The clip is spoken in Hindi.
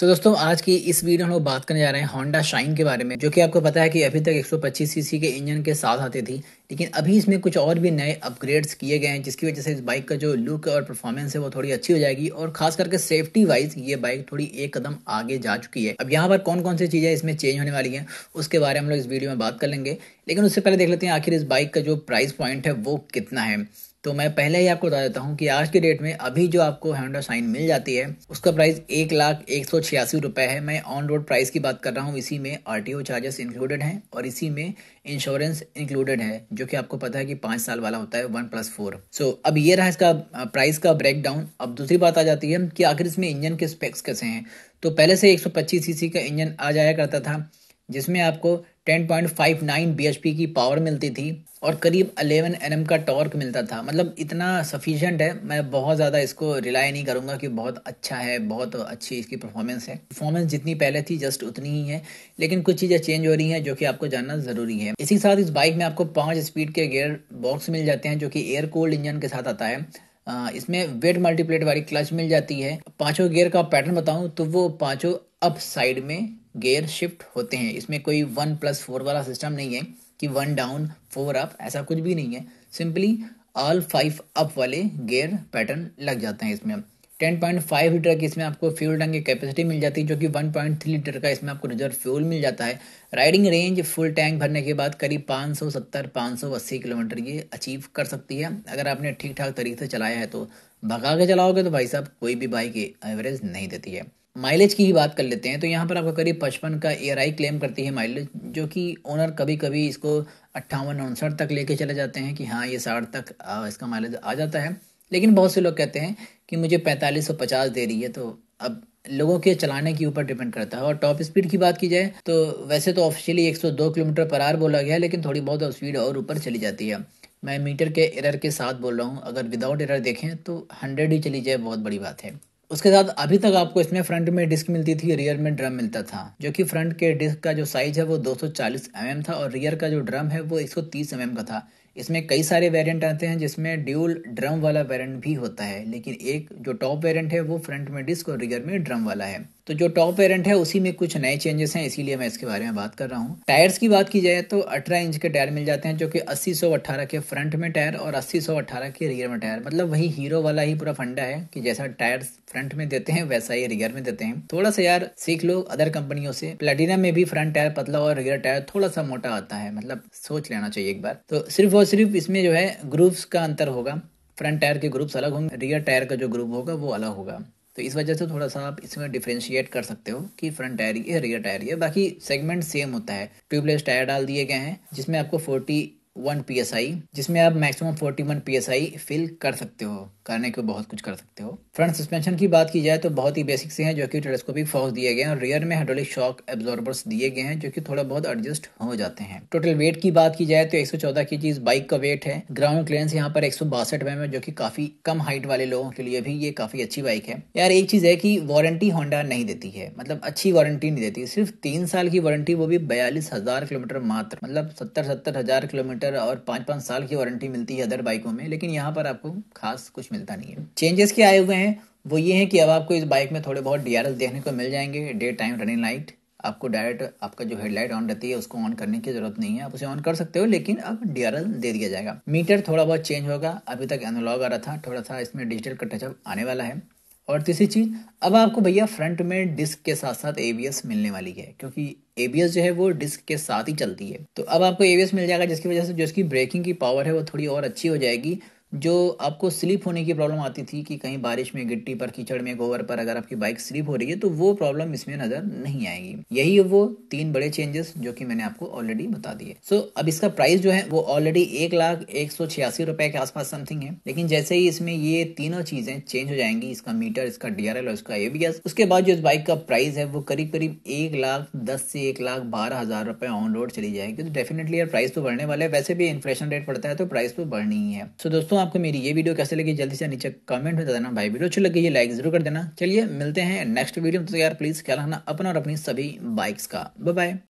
सो so, दोस्तों आज की इस वीडियो में हम लोग बात करने जा रहे हैं होंडा शाइन के बारे में जो कि आपको पता है कि अभी तक 125 सीसी के इंजन के साथ आती थी लेकिन अभी इसमें कुछ और भी नए अपग्रेड्स किए गए हैं जिसकी वजह से इस बाइक का जो लुक और परफॉर्मेंस है वो थोड़ी अच्छी हो जाएगी और खास करके सेफ्टी वाइज ये बाइक थोड़ी एक कदम आगे जा चुकी है अब यहाँ पर कौन कौन सी चीज़ें इसमें चेंज होने वाली हैं उसके बारे में हम लोग इस वीडियो में बात कर लेंगे लेकिन उससे पहले देख लेते हैं आखिर इस बाइक का जो प्राइस पॉइंट है वो कितना है तो मैं पहले ही आपको बता देता हूँ कि आज के डेट में अभी जो आपको होंडा साइन मिल जाती है उसका प्राइस एक लाख एक सौ छियासी रुपये है मैं ऑन रोड प्राइस की बात कर रहा हूँ इसी में आर चार्जेस इंक्लूडेड हैं और इसी में इंश्योरेंस इंक्लूडेड है जो कि आपको पता है कि पाँच साल वाला होता है वन प्लस फोर सो अब ये रहा इसका प्राइस का ब्रेक डाउन अब दूसरी बात आ जाती है कि आखिर इसमें इंजन के स्पेक्स कैसे हैं तो पहले से एक सौ पच्चीस सीसी का इंजन आ जाया करता था जिसमें आपको 10.59 bhp की पावर मिलती थी और करीब 11 एन का टॉर्क मिलता था मतलब इतना सफिशिएंट है मैं बहुत ज़्यादा इसको रिलाई नहीं करूँगा कि बहुत अच्छा है बहुत अच्छी इसकी परफॉर्मेंस है परफॉर्मेंस जितनी पहले थी जस्ट उतनी ही है लेकिन कुछ चीज़ें चेंज हो रही हैं जो कि आपको जानना ज़रूरी है इसी साथ इस बाइक में आपको पाँच स्पीड के गेयर बॉक्स मिल जाते हैं जो कि एयर कोल्ड इंजन के साथ आता है इसमें वेट मल्टीप्लेट वाली क्लच मिल जाती है पांचों गियर का पैटर्न बताऊँ तो वो पाँचों अप साइड में गेयर शिफ्ट होते हैं इसमें कोई वन प्लस फोर वाला सिस्टम नहीं है कि वन डाउन फोर अप ऐसा कुछ भी नहीं है सिंपली ऑल फाइव अप वाले गेयर पैटर्न लग जाते हैं इसमें टेन पॉइंट फाइव लीटर की इसमें आपको फ्यूल टैंक की कैपेसिटी मिल जाती है जो कि वन पॉइंट थ्री लीटर का इसमें आपको रिजर्व फ्यूल मिल जाता है राइडिंग रेंज फुल टैंक भरने के बाद करीब पाँच सौ सत्तर पाँच सौ अस्सी किलोमीटर ये अचीव कर सकती है अगर आपने ठीक ठाक तरीके से चलाया है तो भगा के चलाओगे तो भाई साहब कोई भी बाइक एवरेज नहीं देती है माइलेज की ही बात कर लेते हैं तो यहाँ पर आपका करीब पचपन का ए क्लेम करती है माइलेज जो कि ओनर कभी कभी इसको अट्ठावन उनसठ तक लेके चले जाते हैं कि हाँ ये साठ तक आ, इसका माइलेज आ जाता है लेकिन बहुत से लोग कहते हैं कि मुझे पैंतालीस सौ पचास दे रही है तो अब लोगों के चलाने के ऊपर डिपेंड करता है और टॉप स्पीड की बात की जाए तो वैसे तो ऑफिशियली एक किलोमीटर पर आर बोला गया है लेकिन थोड़ी बहुत स्पीड और ऊपर चली जाती है मैं मीटर के एरर के साथ बोल रहा हूँ अगर विदाउट एरर देखें तो हंड्रेड ही चली जाए बहुत बड़ी बात है उसके साथ अभी तक आपको इसमें फ्रंट में डिस्क मिलती थी रियर में ड्रम मिलता था जो कि फ्रंट के डिस्क का जो साइज है वो 240 mm था और रियर का जो ड्रम है वो 130 mm का था इसमें कई सारे वेरिएंट आते हैं जिसमें ड्यूल ड्रम वाला वेरिएंट भी होता है लेकिन एक जो टॉप वेरिएंट है वो फ्रंट में डिस्क और रियर में ड्रम वाला है तो जो टॉप वेरियंट है उसी में कुछ नए चेंजेस हैं इसीलिए मैं इसके बारे में बात कर रहा हूँ टायर्स की बात की जाए तो अठारह इंच के टायर मिल जाते हैं जो कि अस्सी सौ अट्ठारह के फ्रंट में टायर और अस्सी सौ अट्ठारह के रियर में टायर मतलब वही हीरो वाला ही पूरा फंडा है कि जैसा टायर फ्रंट में देते हैं वैसा ही रियर में देते हैं थोड़ा सा यार सीख लो अदर कंपनियों से प्लेटिना में भी फ्रंट टायर पतला और रियर टायर थोड़ा सा मोटा आता है मतलब सोच लेना चाहिए एक बार तो सिर्फ और सिर्फ इसमें जो है ग्रुप्स का अंतर होगा फ्रंट टायर के ग्रुप्स अलग होंगे रियर टायर का जो ग्रुप होगा वो अलग होगा तो इस वजह से थोड़ा सा आप इसमें डिफ्रेंशिएट कर सकते हो कि फ्रंट टायर ये रियर टायर ये बाकी सेगमेंट सेम होता है ट्यूबलेस टायर डाल दिए गए हैं जिसमें आपको forty one P S I जिसमें आप maximum forty one P S I fill कर सकते हो करने के बहुत कुछ कर सकते हो फ्रंट सस्पेंशन की बात की जाए तो बहुत ही बेसिक से हैं जो कि टेलीस्कोपिक फॉक्स दिए गए हैं और रियर में हाइड्रोलिक शॉक एब्जॉर्बर्स दिए गए हैं जो कि थोड़ा बहुत एडजस्ट हो जाते हैं टोटल वेट की बात की जाए तो एक सौ चौदह की इस बाइक का वेट है ग्राउंड क्लियरेंस यहाँ पर एक सौ बासठ में mm जो की काफी कम हाइट वाले लोगों के लिए भी ये काफी अच्छी बाइक है यार एक चीज है की वारंटी होंडा नहीं देती है मतलब अच्छी वारंटी नहीं देती सिर्फ तीन साल की वारंटी वो भी बयालीस हजार किलोमीटर मात्र मतलब सत्तर सत्तर हजार किलोमीटर किलोमीटर और पाँच पाँच साल की वारंटी मिलती है अदर बाइकों में लेकिन यहाँ पर आपको खास कुछ मिलता नहीं है चेंजेस के आए हुए हैं वो ये हैं कि अब आपको इस बाइक में थोड़े बहुत डी देखने को मिल जाएंगे डे टाइम रनिंग लाइट आपको डायरेक्ट आपका जो हेडलाइट ऑन रहती है उसको ऑन करने की जरूरत नहीं है आप उसे ऑन कर सकते हो लेकिन अब डी दे दिया जाएगा मीटर थोड़ा बहुत चेंज होगा अभी तक एनोलॉग आ रहा था थोड़ा सा इसमें डिजिटल का टचअप आने वाला है और तीसरी चीज़ अब आपको भैया फ्रंट में डिस्क के साथ साथ एबीएस मिलने वाली है क्योंकि एबीएस जो है वो डिस्क के साथ ही चलती है तो अब आपको एबीएस मिल जाएगा जिसकी वजह से जो इसकी ब्रेकिंग की पावर है वो थोड़ी और अच्छी हो जाएगी जो आपको स्लिप होने की प्रॉब्लम आती थी कि कहीं बारिश में गिट्टी पर कीचड़ में गोबर पर अगर आपकी बाइक स्लिप हो रही है तो वो प्रॉब्लम इसमें नज़र नहीं आएगी यही वो तीन बड़े चेंजेस जो कि मैंने आपको ऑलरेडी बता दिए सो so, अब इसका प्राइस जो है वो ऑलरेडी एक लाख एक सौ छियासी रुपए के आसपास समथिंग है लेकिन जैसे ही इसमें ये तीनों चीज़ें चेंज हो जाएंगी इसका मीटर इसका डीआरएल और इसका एवीएस उसके बाद जो इस बाइक का प्राइस है वो करीब करीब एक लाख दस से एक लाख बारह हज़ार रुपए ऑन रोड चली जाएगी तो डेफिनेटली यार प्राइस तो बढ़ने वाले वैसे भी इन्फ्लेशन रेट पड़ता है तो प्राइस तो बढ़नी ही है सो दोस्तों दोस्तों आपको मेरी ये वीडियो कैसे लगी जल्दी से नीचे कमेंट में दे देना भाई वीडियो अच्छी लगी गई लाइक जरूर कर देना चलिए मिलते हैं नेक्स्ट वीडियो में तो यार प्लीज़ ख्याल रखना अपना और अपनी सभी बाइक्स का बाय